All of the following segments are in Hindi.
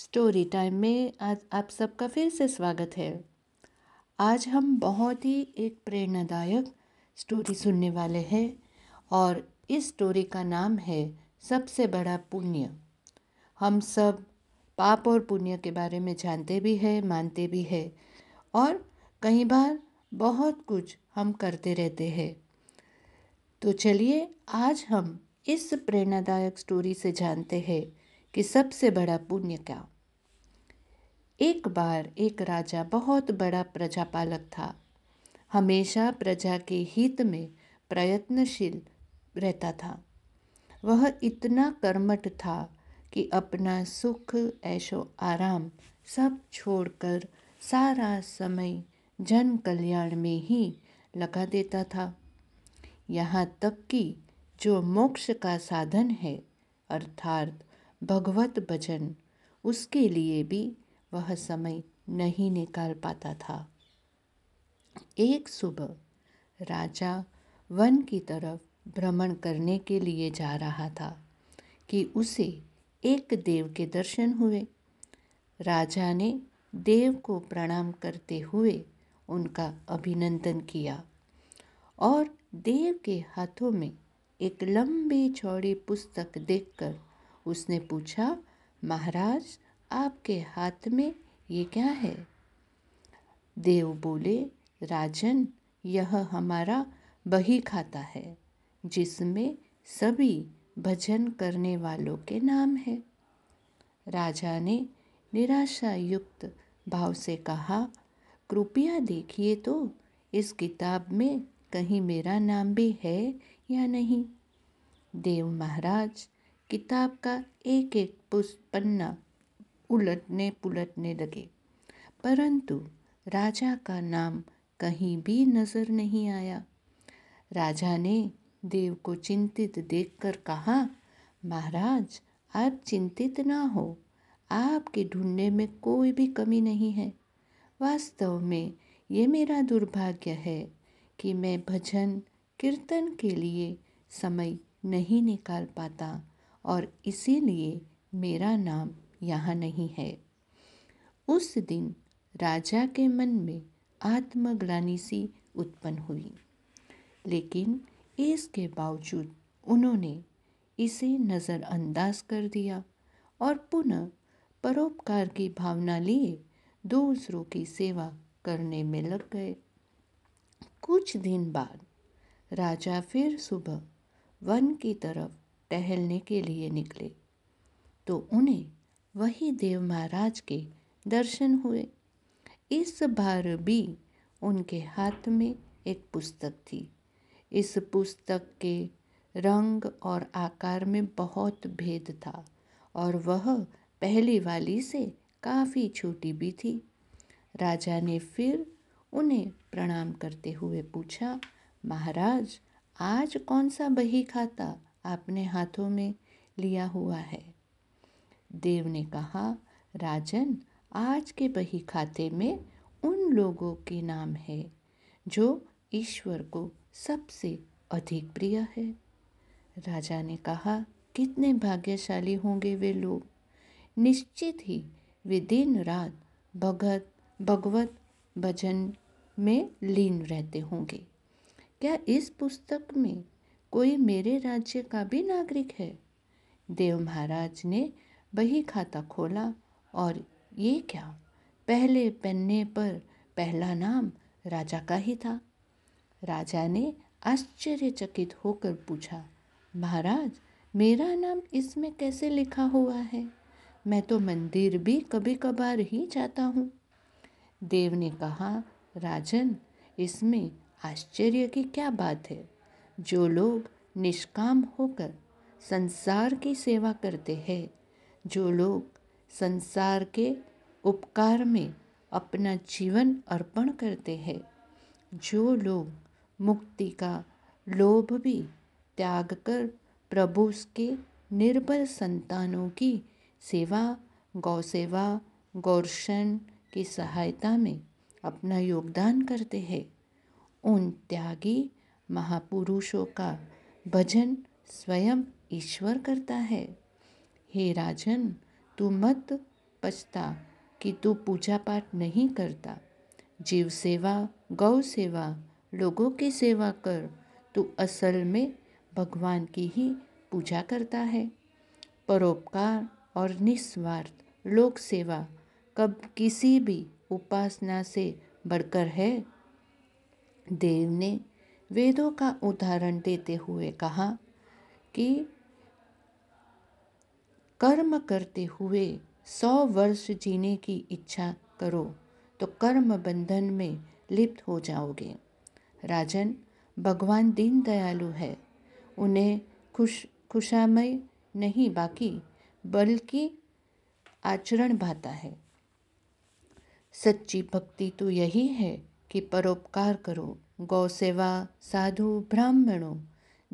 स्टोरी टाइम में आज आप सबका फिर से स्वागत है आज हम बहुत ही एक प्रेरणादायक स्टोरी सुनने वाले हैं और इस स्टोरी का नाम है सबसे बड़ा पुण्य हम सब पाप और पुण्य के बारे में जानते भी हैं मानते भी हैं और कई बार बहुत कुछ हम करते रहते हैं तो चलिए आज हम इस प्रेरणादायक स्टोरी से जानते हैं कि सबसे बड़ा पुण्य क्या एक बार एक राजा बहुत बड़ा प्रजापालक था हमेशा प्रजा के हित में प्रयत्नशील रहता था वह इतना कर्मठ था कि अपना सुख ऐशो आराम सब छोड़कर सारा समय जन कल्याण में ही लगा देता था यहाँ तक कि जो मोक्ष का साधन है अर्थात भगवत भजन उसके लिए भी वह समय नहीं निकाल पाता था एक सुबह राजा वन की तरफ भ्रमण करने के लिए जा रहा था कि उसे एक देव के दर्शन हुए राजा ने देव को प्रणाम करते हुए उनका अभिनंदन किया और देव के हाथों में एक लंबी चौड़ी पुस्तक देखकर उसने पूछा महाराज आपके हाथ में ये क्या है देव बोले राजन यह हमारा बही खाता है जिसमें सभी भजन करने वालों के नाम है राजा ने निराशा युक्त भाव से कहा कृपया देखिए तो इस किताब में कहीं मेरा नाम भी है या नहीं देव महाराज किताब का एक एक पुस पन्ना उलटने पुलटने लगे परंतु राजा का नाम कहीं भी नज़र नहीं आया राजा ने देव को चिंतित देखकर कहा महाराज आप चिंतित ना हो आपके ढूंढने में कोई भी कमी नहीं है वास्तव में ये मेरा दुर्भाग्य है कि मैं भजन कीर्तन के लिए समय नहीं निकाल पाता और इसीलिए मेरा नाम यहाँ नहीं है उस दिन राजा के मन में आत्मग्लानी सी उत्पन्न हुई लेकिन इसके बावजूद उन्होंने इसे नज़रअंदाज कर दिया और पुनः परोपकार की भावना लिए दूसरों की सेवा करने में लग गए कुछ दिन बाद राजा फिर सुबह वन की तरफ टहलने के लिए निकले तो उन्हें वही देव महाराज के दर्शन हुए इस बार भी उनके हाथ में एक पुस्तक थी इस पुस्तक के रंग और आकार में बहुत भेद था और वह पहली वाली से काफ़ी छोटी भी थी राजा ने फिर उन्हें प्रणाम करते हुए पूछा महाराज आज कौन सा बही खाता अपने हाथों में लिया हुआ है देव ने कहा राजन आज के बही खाते में उन लोगों के नाम है जो ईश्वर को सबसे अधिक प्रिय है राजा ने कहा कितने भाग्यशाली होंगे वे लोग निश्चित ही वे दिन रात भगत भगवत भजन में लीन रहते होंगे क्या इस पुस्तक में कोई मेरे राज्य का भी नागरिक है देव महाराज ने बही खाता खोला और ये क्या पहले पन्ने पर पहला नाम राजा का ही था राजा ने आश्चर्यचकित होकर पूछा महाराज मेरा नाम इसमें कैसे लिखा हुआ है मैं तो मंदिर भी कभी कभार ही जाता हूँ देव ने कहा राजन इसमें आश्चर्य की क्या बात है जो लोग निष्काम होकर संसार की सेवा करते हैं जो लोग संसार के उपकार में अपना जीवन अर्पण करते हैं जो लोग मुक्ति का लोभ भी त्याग कर प्रभु के निर्बल संतानों की सेवा गौसेवा गौरक्षण की सहायता में अपना योगदान करते हैं उन त्यागी महापुरुषों का भजन स्वयं ईश्वर करता है हे राजन तू मत पछता कि तू पूजा पाठ नहीं करता जीव सेवा गौ सेवा लोगों की सेवा कर तू असल में भगवान की ही पूजा करता है परोपकार और निस्वार्थ लोक सेवा कब किसी भी उपासना से बढ़कर है देव ने वेदों का उदाहरण देते हुए कहा कि कर्म करते हुए सौ वर्ष जीने की इच्छा करो तो कर्म बंधन में लिप्त हो जाओगे राजन भगवान दीन दयालु है उन्हें खुश खुशामय नहीं बाकी बल्कि आचरण भाता है सच्ची भक्ति तो यही है कि परोपकार करो गौ सेवा साधु ब्राह्मणों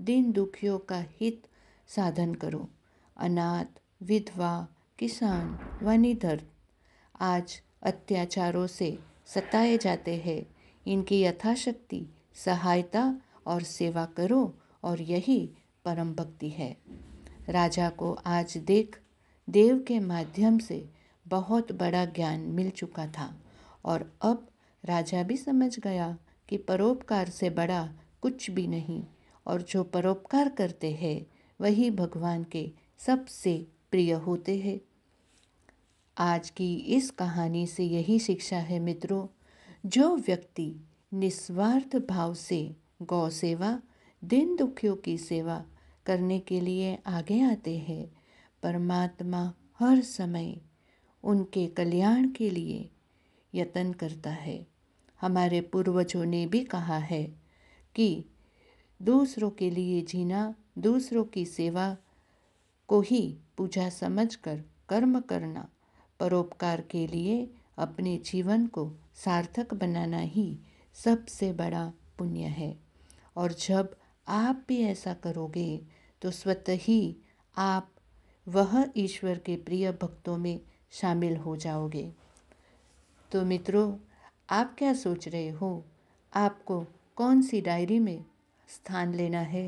दीन दुखियों का हित साधन करो अनाथ विधवा किसान वनिधर आज अत्याचारों से सताए जाते हैं इनकी यथाशक्ति सहायता और सेवा करो और यही परम भक्ति है राजा को आज देख देव के माध्यम से बहुत बड़ा ज्ञान मिल चुका था और अब राजा भी समझ गया कि परोपकार से बड़ा कुछ भी नहीं और जो परोपकार करते हैं वही भगवान के सबसे प्रिय होते हैं आज की इस कहानी से यही शिक्षा है मित्रों जो व्यक्ति निस्वार्थ भाव से गौ सेवा दिन दुखियों की सेवा करने के लिए आगे आते हैं परमात्मा हर समय उनके कल्याण के लिए यत्न करता है हमारे पूर्वजों ने भी कहा है कि दूसरों के लिए जीना दूसरों की सेवा को ही पूजा समझकर कर्म करना परोपकार के लिए अपने जीवन को सार्थक बनाना ही सबसे बड़ा पुण्य है और जब आप भी ऐसा करोगे तो स्वतः ही आप वह ईश्वर के प्रिय भक्तों में शामिल हो जाओगे तो मित्रों आप क्या सोच रहे हो आपको कौन सी डायरी में स्थान लेना है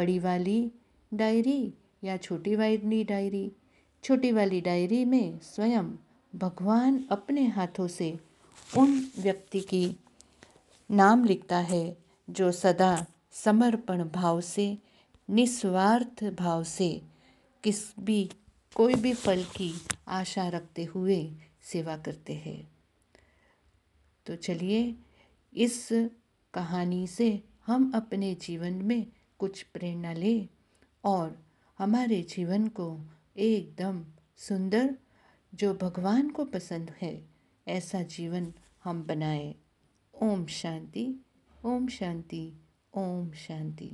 बड़ी वाली डायरी या छोटी वाली डायरी छोटी वाली डायरी में स्वयं भगवान अपने हाथों से उन व्यक्ति की नाम लिखता है जो सदा समर्पण भाव से निस्वार्थ भाव से किस भी कोई भी फल की आशा रखते हुए सेवा करते हैं तो चलिए इस कहानी से हम अपने जीवन में कुछ प्रेरणा लें और हमारे जीवन को एकदम सुंदर जो भगवान को पसंद है ऐसा जीवन हम बनाएं ओम शांति ओम शांति ओम शांति